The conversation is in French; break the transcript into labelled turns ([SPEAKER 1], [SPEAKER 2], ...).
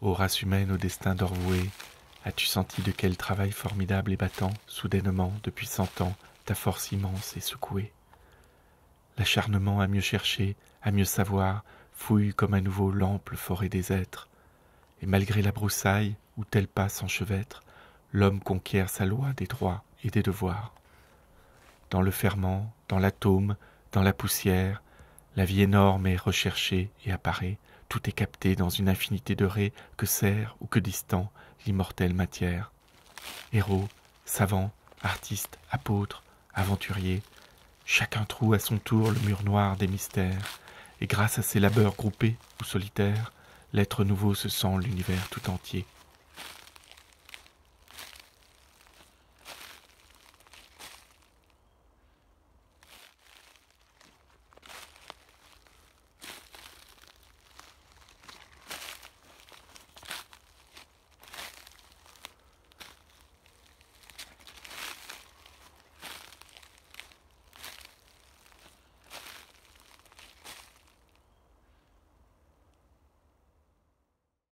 [SPEAKER 1] Ô race humaine au destin d'Orvoué, as-tu senti de quel travail formidable et battant, soudainement, depuis cent ans, ta force immense est secouée L'acharnement à mieux chercher, à mieux savoir, fouille comme à nouveau l'ample forêt des êtres. Et malgré la broussaille, où tel pas s'enchevêtre, l'homme conquiert sa loi des droits et des devoirs. Dans le ferment, dans l'atome, dans la poussière, la vie énorme est recherchée et apparaît, tout est capté dans une infinité de raies que sert ou que distend l'immortelle matière. Héros, savants, artistes, apôtres, aventuriers, chacun trouve à son tour le mur noir des mystères, et grâce à ses labeurs groupés ou solitaires, l'être nouveau se sent l'univers tout entier.